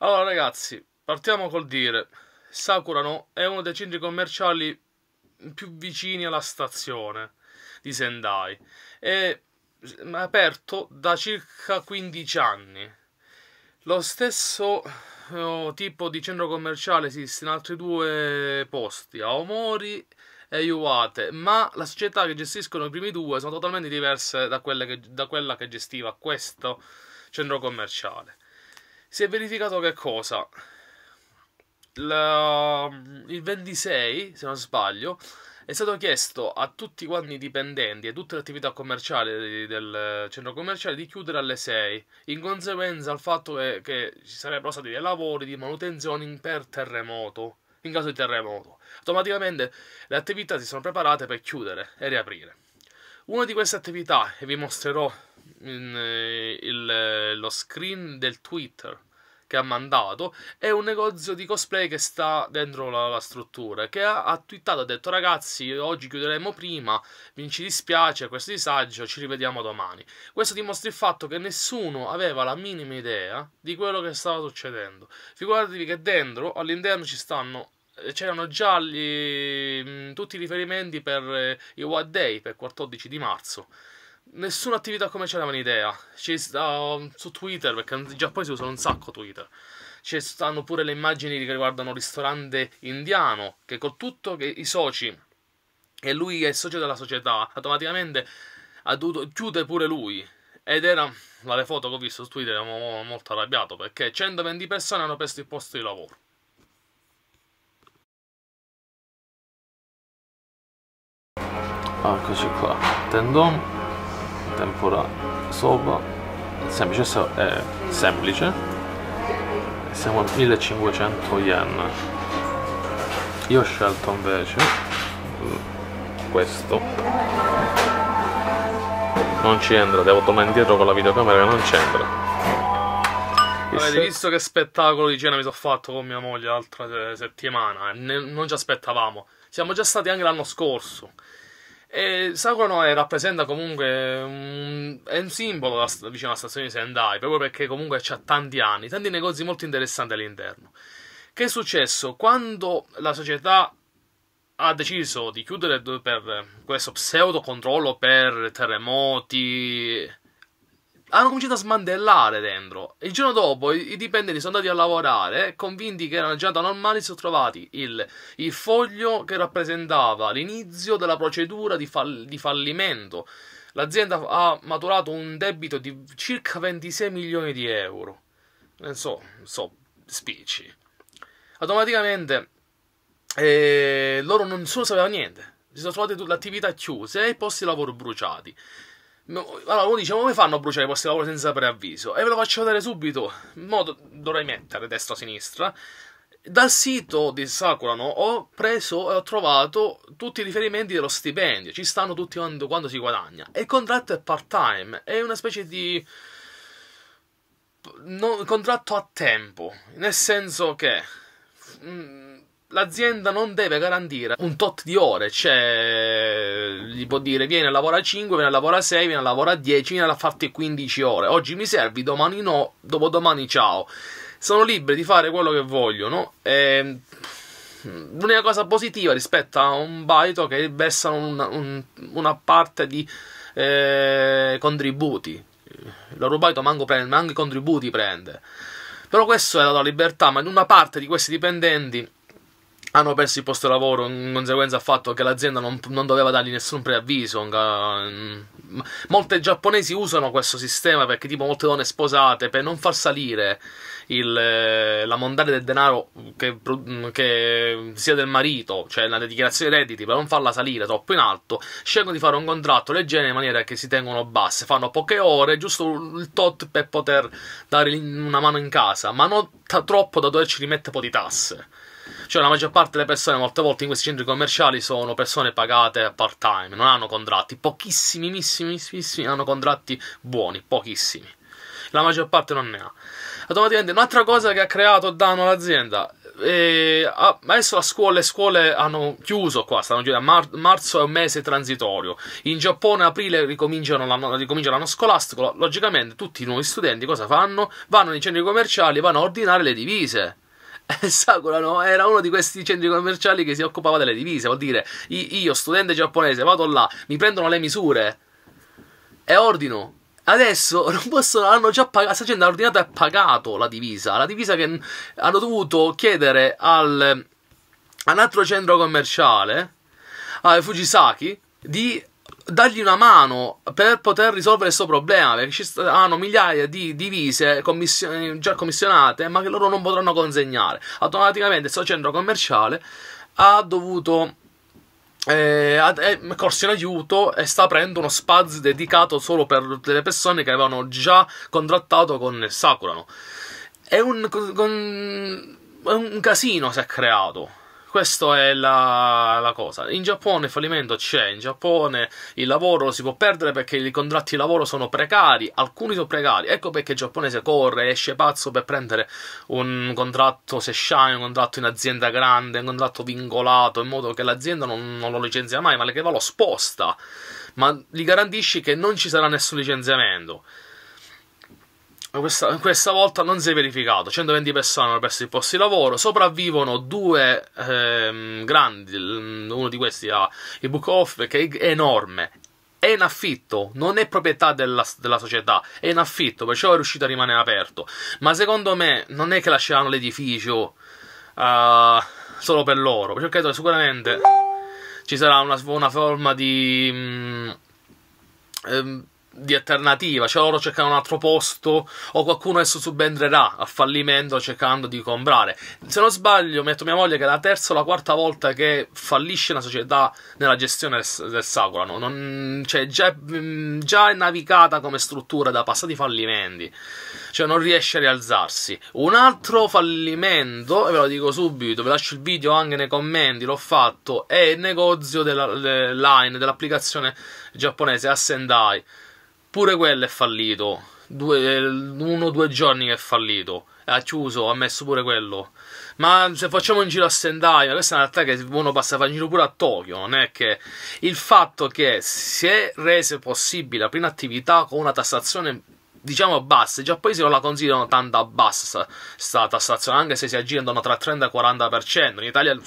Allora ragazzi, partiamo col dire, Sakurano è uno dei centri commerciali più vicini alla stazione di Sendai. È aperto da circa 15 anni. Lo stesso o tipo di centro commerciale esiste in altri due posti, Aomori e Iwate, ma la società che gestiscono i primi due sono totalmente diverse da, che, da quella che gestiva questo centro commerciale. Si è verificato che cosa? La, il 26, se non sbaglio, è stato chiesto a tutti quanti i dipendenti e tutte le attività commerciali del centro commerciale di chiudere alle 6, in conseguenza al fatto che, che ci sarebbero stati dei lavori di manutenzione per terremoto, in caso di terremoto. Automaticamente le attività si sono preparate per chiudere e riaprire. Una di queste attività, e vi mostrerò in, eh, il, lo screen del Twitter che ha mandato è un negozio di cosplay che sta dentro la, la struttura che ha, ha twittato ha detto ragazzi oggi chiuderemo prima mi ci dispiace questo disagio ci rivediamo domani questo dimostra il fatto che nessuno aveva la minima idea di quello che stava succedendo figuratevi che dentro all'interno ci stanno eh, c'erano già gli, mm, tutti i riferimenti per eh, i What Day per 14 di marzo nessuna attività commerciale aveva un'idea. C'è, uh, um, su Twitter, perché in Giappone si usano un sacco Twitter. Ci stanno pure le immagini che riguardano un ristorante indiano, che con tutto che i soci, e lui è socio della società, automaticamente ha dovuto chiudere pure lui. Ed era, dalle foto che ho visto su Twitter, ero molto arrabbiato, perché 120 persone hanno perso il posto di lavoro. Ah, eccoci qua, tendon tempura soba semplice so è semplice siamo a 1500 yen io ho scelto invece mm, questo non ci entra devo tornare indietro con la videocamera che non c'entra Avete visto che spettacolo di cena mi sono fatto con mia moglie l'altra settimana? Eh, non ci aspettavamo. Siamo già stati anche l'anno scorso. E Sakonoe eh, rappresenta comunque un, è un simbolo la, vicino alla stazione di Sendai, proprio perché comunque ha tanti anni, tanti negozi molto interessanti all'interno. Che è successo? Quando la società ha deciso di chiudere per questo pseudo controllo per terremoti hanno cominciato a smantellare dentro. Il giorno dopo i, dipendenti sono andati a lavorare, convinti che era una giornata normale, si sono trovati il, il foglio che rappresentava l'inizio della procedura di, fall, di fallimento. L'azienda ha maturato un debito di circa 26 milioni di euro. Non so, so spicci. Automaticamente eh, loro non solo sapevano niente. Si sono trovate l'attività chiuse e i posti di lavoro bruciati. Allora, uno dice, ma come fanno a bruciare i posti di lavoro senza preavviso? E ve lo faccio vedere subito. Mo dovrei mettere destra-sinistra. Dal sito di Sakurano ho preso e ho trovato tutti i riferimenti dello stipendio. Ci stanno tutti quando, quando si guadagna. E il contratto è part-time. È una specie di... No, contratto a tempo. Nel senso che... Mh, mm, l'azienda non deve garantire un tot di ore, cioè gli può dire vieni a lavorare a 5, vieni a lavorare a 6, vieni a lavorare a 10, vieni a farti 15 ore. Oggi mi servi, domani no, dopodomani ciao. Sono liberi di fare quello che vogliono. E... Ehm, l'unica cosa positiva rispetto a un baito che vessano una, un, una parte di eh, contributi. Loro baito manco prende, ma anche i contributi prende. Però questo è la libertà, ma in una parte di questi dipendenti hanno perso il posto di lavoro in conseguenza al fatto che l'azienda non, non, doveva dargli nessun preavviso. Mm, molte giapponesi usano questo sistema perché, tipo, molte donne sposate per non far salire il, eh, la montagna del denaro che, mm, che, sia del marito, cioè la dichiarazione dei redditi, per non farla salire troppo in alto, scelgono di fare un contratto leggero in maniera che si tengono basse, fanno poche ore, giusto il tot per poter dare una mano in casa, ma non troppo da doverci rimettere un po' di tasse. Cioè la maggior parte delle persone molte volte in questi centri commerciali sono persone pagate part time, non hanno contratti, pochissimi, missimissimi hanno contratti buoni, pochissimi. La maggior parte non ne ha. Automaticamente un'altra cosa che ha creato danno all'azienda e ah, adesso la scuola, le scuole hanno chiuso qua, stanno chiudendo. Mar- marzo è un mese transitorio. In Giappone, aprile ricominciano l'anno, ricomincia l'anno scolastico. Logicamente, tutti i nuovi studenti cosa fanno? Vanno nei centri commerciali, e vanno a ordinare le divise. Sakura no, era uno di questi centri commerciali che si occupava delle divise, vuol dire io studente giapponese vado là, mi prendono le misure e ordino. Adesso non possono, hanno già pagato, questa gente ha ordinato e pagato la divisa, la divisa che hanno dovuto chiedere al, a un altro centro commerciale, a Fujisaki, di dargli una mano per poter risolvere questo problema, perché ci saranno migliaia di divise commission già commissionate, ma che loro non potranno consegnare. Automaticamente il suo centro commerciale ha dovuto eh, è corso in aiuto e sta aprendo uno spazio dedicato solo per le persone che avevano già contrattato con il Sakurano. È un, un, un casino si è creato. Questa è la, la, cosa. In Giappone il fallimento c'è, in Giappone il lavoro lo si può perdere perché i contratti di lavoro sono precari, alcuni sono precari. Ecco perché il giapponese corre, esce pazzo per prendere un contratto se sesshine, un contratto in azienda grande, un contratto vincolato, in modo che l'azienda non, non lo licenzia mai, ma che va lo sposta. Ma gli garantisci che non ci sarà nessun licenziamento questa, questa, volta non si è verificato 120 persone hanno perso il posto di lavoro sopravvivono due ehm, grandi uno di questi ha il book off che è enorme è in affitto, non è proprietà della, della, società, è in affitto, perciò è riuscito a rimanere aperto. Ma secondo me non è che lasceranno l'edificio uh, solo per loro, perché credo che sicuramente ci sarà una, una forma di... Um, um, di alternativa, cioè loro cercano un altro posto o qualcuno adesso subentrerà a fallimento cercando di comprare. Se non sbaglio, metto mia moglie che è la terza o la quarta volta che fallisce una società nella gestione del, del Sacolano, non, cioè già, mm, già, è navigata come struttura da passati fallimenti, cioè non riesce a rialzarsi. Un altro fallimento, e ve lo dico subito, vi lascio il video anche nei commenti, l'ho fatto, è il negozio della, della dell'applicazione giapponese Ascendai pure quello è fallito due, uno o due giorni che è fallito ha chiuso, ha messo pure quello ma se facciamo un giro a Sendai questa è una realtà che uno passa a fare un giro pure a Tokyo non è che il fatto che si è resa possibile la prima attività con una tassazione diciamo bassa. I giapponesi non la considerano tanta bassa questa tassazione, anche se si aggirano tra 30 e 40%. In Italia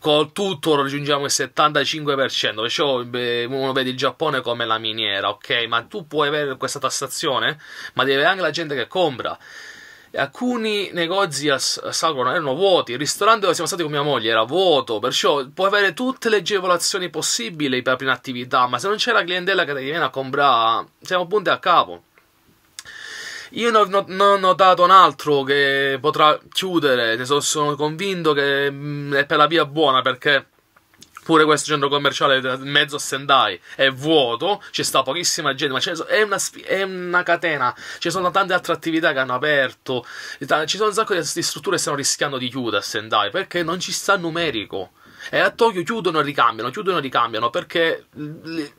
con tutto raggiungiamo il 75%, perciò uno vede il Giappone come la miniera, ok? Ma tu puoi avere questa tassazione, ma devi avere anche la gente che compra alcuni negozi a Sagona erano vuoti, il ristorante dove siamo stati con mia moglie era vuoto, perciò puoi avere tutte le agevolazioni possibili per aprire attività. ma se non c'è la clientela che ti viene a comprare, siamo punti a capo. Io non ho, non ho notato un altro che potrà chiudere, ne sono, sono convinto che mm, è per la via buona perché pure questo centro commerciale in mezzo a Sendai è vuoto, ci sta pochissima gente, ma è una, è, una, catena, ci sono tante altre attività che hanno aperto, ci sono un sacco di strutture che stanno rischiando di chiudere a Sendai perché non ci sta numerico. E a Tokyo chiudono e ricambiano, chiudono e ricambiano perché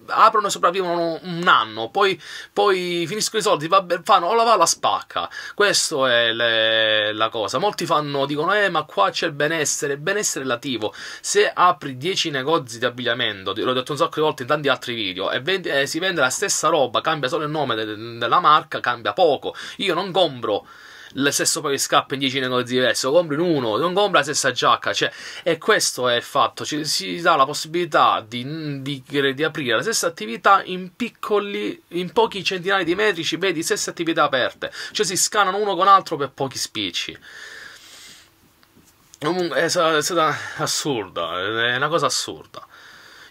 aprono e sopravvivono un anno, poi, poi finiscono i soldi, vabbè, fanno o la va la spacca. Questa è le, la cosa. Molti fanno, dicono, eh, ma qua c'è il benessere, il benessere relativo. Se apri 10 negozi di abbigliamento, l'ho detto un sacco di volte in tanti altri video, e vendi, eh, si vende la stessa roba, cambia solo il nome de, de, della marca, cambia poco. Io non compro lo stesso poi di scarpe in 10 negozi diversi, lo compri in uno, non compri la stessa giacca, cioè, e questo è il fatto, ci si dà la possibilità di, di, di aprire la stessa attività in piccoli, in pochi centinaia di metri, ci vedi stesse attività aperte, cioè si scanano uno con l'altro per pochi spicci. Comunque è stata assurda, è una cosa assurda.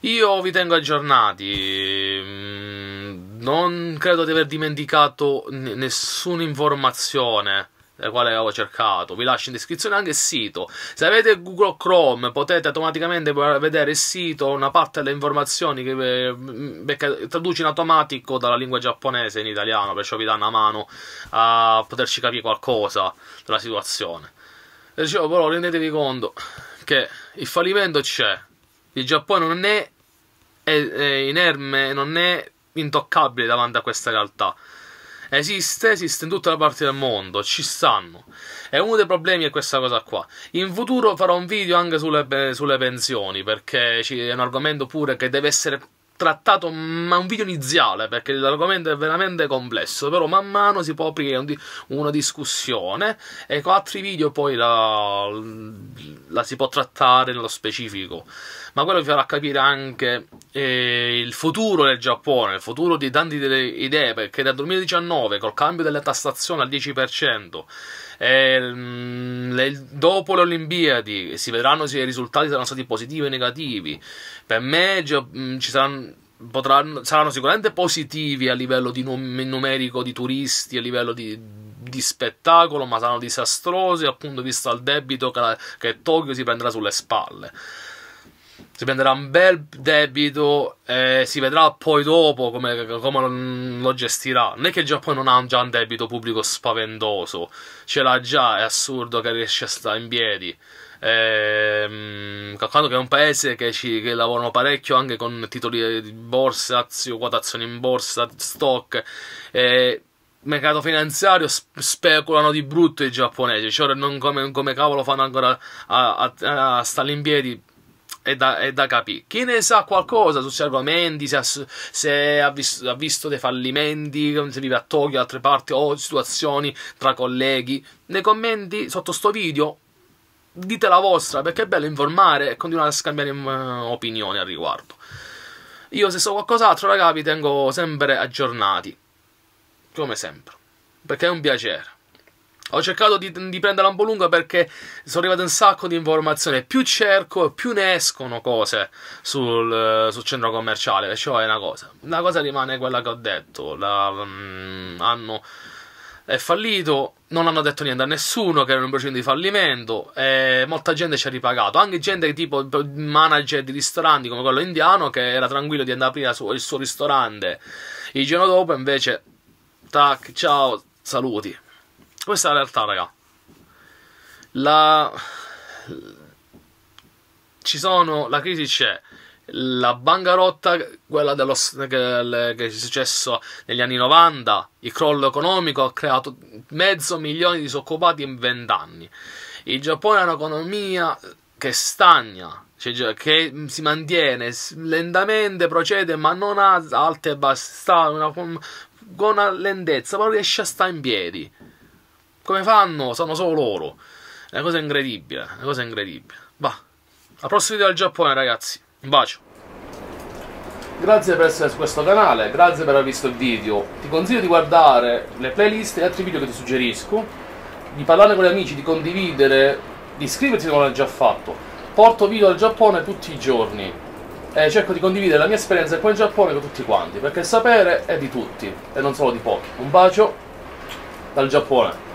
Io vi tengo aggiornati. Mm, non credo di aver dimenticato nessuna informazione la quale avevo cercato. Vi lascio in descrizione anche il sito. Se avete Google Chrome potete automaticamente vedere il sito, una parte delle informazioni che mm, traduce in automatico dalla lingua giapponese in italiano, perciò vi dà una mano a poterci capire qualcosa della situazione. E però rendetevi conto che il fallimento c'è, il Giappone non è, è, è inerme, non è intoccabile davanti a questa realtà. Esiste, esiste in tutta la parte del mondo, ci stanno. E uno dei problemi è questa cosa qua. In futuro farò un video anche sulle, sulle pensioni, perché è un argomento pure che deve essere trattato ma un video iniziale perché l'argomento è veramente complesso però man mano si può aprire un di una discussione e con altri video poi la, la si può trattare nello specifico ma quello vi farà capire anche eh, il futuro del Giappone, il futuro di tante idee, perché dal 2019 col cambio della tassazione al 10%, eh, mm, le, dopo le Olimpiadi si vedranno se i risultati saranno stati positivi o negativi. Per me mm, ci saranno, potranno, saranno sicuramente positivi a livello di num- numerico di turisti, a livello di di spettacolo, ma saranno disastrosi appunto punto di vista del debito che, che Tokyo si prenderà sulle spalle si prenderà un bel debito e si vedrà poi dopo come, come lo gestirà. Non è che il Giappone non ha già un debito pubblico spaventoso, ce l'ha già, è assurdo che riesce a stare in piedi. Ehm, calcolando che è un paese che, ci, che lavorano parecchio anche con titoli di borsa, quotazioni in borsa, stock. e mercato finanziario speculano di brutto i giapponesi, cioè non come, come cavolo fanno ancora a, a, a stare in piedi è da, è da, capire. Chi ne sa qualcosa sui salvamenti, se, ha, se ha, visto, ha, visto, dei fallimenti, se vive a Tokyo, da altre parti, o situazioni tra colleghi, nei commenti sotto sto video dite la vostra, perché è bello informare e continuare a scambiare mm, opinioni al riguardo. Io se so qualcos'altro, ragazzi, vi tengo sempre aggiornati. Come sempre. Perché è un piacere. Ho cercato di, di prenderla un po' lunga perché sono arrivate un sacco di informazioni. Più cerco, più ne escono cose sul, sul centro commerciale. Perciò è una cosa. La cosa rimane quella che ho detto. La, mm, hanno è fallito, non hanno detto niente a nessuno che era un processo di fallimento, e molta gente ci ha ripagato, anche gente tipo manager di ristoranti come quello indiano che era tranquillo di andare a aprire il suo ristorante, il giorno dopo invece, tac, ciao, saluti. Questa è la realtà, raga. La... Ci sono... La crisi c'è. La bancarotta, quella dello, che, che è successo negli anni 90, il crollo economico ha creato mezzo milione di disoccupati in 20 anni Il Giappone è un'economia che stagna, cioè, cioè che si mantiene lentamente, procede, ma non ha alte e basse, sta una, con una lentezza, ma riesce a stare in piedi. Come fanno? Sono solo loro. È una cosa incredibile, una cosa incredibile. Va, al prossimo video del Giappone, ragazzi. Un bacio. Grazie per essere su questo canale, grazie per aver visto il video. Ti consiglio di guardare le playlist e altri video che ti suggerisco, di parlare con gli amici, di condividere, di iscriverti se non l'hai già fatto. Porto video al Giappone tutti i giorni e cerco di condividere la mia esperienza qua in Giappone con tutti quanti, perché il sapere è di tutti e non solo di pochi. Un bacio dal Giappone.